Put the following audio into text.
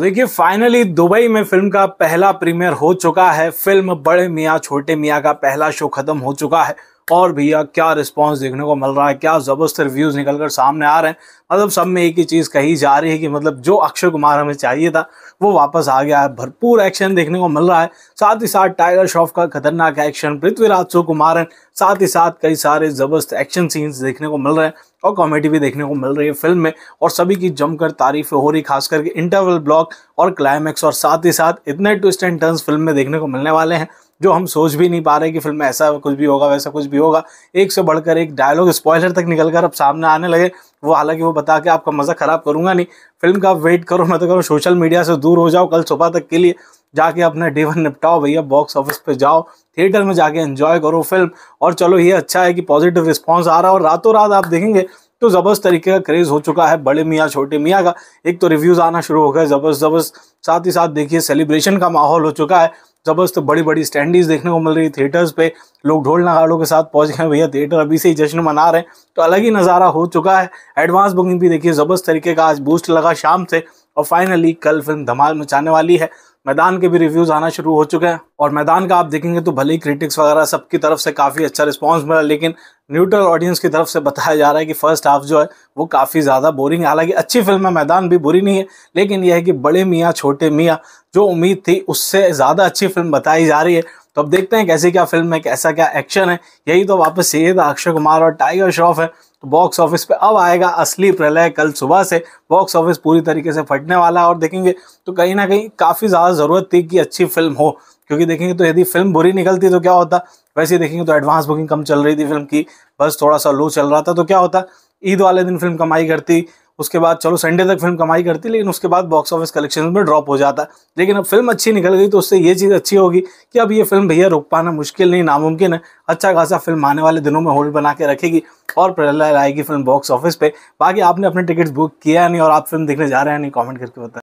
देखिए finally Dubai में film का पहला प्रीमियर हो चुका है फिल्म बड़े मियाँ छोटे मियाँ का पहला शो खत्म हो चुका है और भैया क्या रिस्पांस देखने को मिल रहा है क्या ज़बरदस्त रिव्यूज़ निकल कर सामने आ रहे हैं मतलब सब में एक ही चीज़ कही जा रही है कि मतलब जो अक्षय कुमार हमें चाहिए था वो वापस आ गया है भरपूर एक्शन देखने को मिल रहा है साथ ही साथ टाइगर श्रॉफ का खतरनाक एक्शन पृथ्वीराज सुकुमारन साथ ही साथ कई सारे ज़बरदस्त एक्शन सीन्स देखने को मिल रहे हैं और कॉमेडी भी देखने को मिल रही है फिल्म में और सभी की जमकर तारीफ हो रही खास करके इंटरवल ब्लॉक और क्लाइमैक्स और साथ ही साथ इतने ट्विस्ट एंड टर्न्स फिल्म में देखने को मिलने वाले हैं जो हम सोच भी नहीं पा रहे कि फिल्म में ऐसा कुछ भी होगा वैसा कुछ भी होगा एक से बढ़कर एक डायलॉग स्पॉयलर तक निकल कर अब सामने आने लगे वो हालांकि वो बता के आपका मज़ा ख़राब करूँगा नहीं फिल्म का वेट करो मत करो सोशल मीडिया से दूर हो जाओ कल सुबह तक के लिए जाके अपना डेवन निपटाओ भैया बॉक्स ऑफिस पे जाओ थिएटर में जाके एंजॉय करो फिल्म और चलो ये अच्छा है कि पॉजिटिव रिस्पॉन्स आ रहा है और रातों रात आप देखेंगे तो ज़बरदस्त तरीके का क्रेज़ हो चुका है बड़े मियाँ छोटे मियाँ का एक तो रिव्यूज़ आना शुरू हो गए ज़बरदस्त ज़बरदस्त साथ ही साथ देखिए सेलिब्रेशन का माहौल हो चुका है ज़बरदस्त बड़ी बड़ी स्टैंडीज देखने को मिल रही है थिएटर्स पे लोग ढोल नगाड़ों के साथ पहुंच गए भैया थिएटर अभी से ही जश्न मना रहे हैं तो अलग ही नज़ारा हो चुका है एडवांस बुकिंग भी देखिए ज़बरदस्त तरीके का आज बूस्ट लगा शाम से और फाइनली कल फिल्म धमाल मचाने वाली है मैदान के भी रिव्यूज आना शुरू हो चुके हैं और मैदान का आप देखेंगे तो भले ही क्रिटिक्स वगैरह सबकी तरफ से काफ़ी अच्छा रिस्पॉन्स मिला लेकिन न्यूट्रल ऑडियंस की तरफ से बताया जा रहा है कि फर्स्ट हाफ जो है वो काफ़ी ज़्यादा बोरिंग है हालांकि अच्छी फिल्म है मैदान भी बुरी नहीं है लेकिन यह है कि बड़े मियाँ छोटे मियाँ जो उम्मीद थी उससे ज़्यादा अच्छी फिल्म बताई जा रही है तो अब देखते हैं कैसी क्या फिल्म है कैसा क्या एक्शन है यही तो वापस सीधे अक्षय कुमार और टाइगर श्रॉफ है तो बॉक्स ऑफिस पे अब आएगा असली प्रलय कल सुबह से बॉक्स ऑफिस पूरी तरीके से फटने वाला है और देखेंगे तो कहीं ना कहीं काफ़ी ज़्यादा ज़रूरत थी कि अच्छी फिल्म हो क्योंकि देखेंगे तो यदि फिल्म बुरी निकलती तो क्या होता वैसे ही देखेंगे तो एडवांस बुकिंग कम चल रही थी फिल्म की बस थोड़ा सा लो चल रहा था तो क्या होता ईद वाले दिन फिल्म कमाई करती उसके बाद चलो संडे तक फिल्म कमाई करती लेकिन उसके बाद बॉक्स ऑफिस कलेक्शन में ड्रॉप हो जाता है लेकिन अब फिल्म अच्छी निकल गई तो उससे ये चीज़ अच्छी होगी कि अब ये फिल्म भैया रुक पाना मुश्किल नहीं नामुमकिन है अच्छा खासा फिल्म आने वाले दिनों में होल्ड बना के रखेगी और प्रलय आएगी फिल्म बॉक्स ऑफिस पर बाकी आपने अपने टिकट्स बुक किया नहीं और आप फिल्म देखने जा रहे हैं नहीं कॉमेंट करके बताए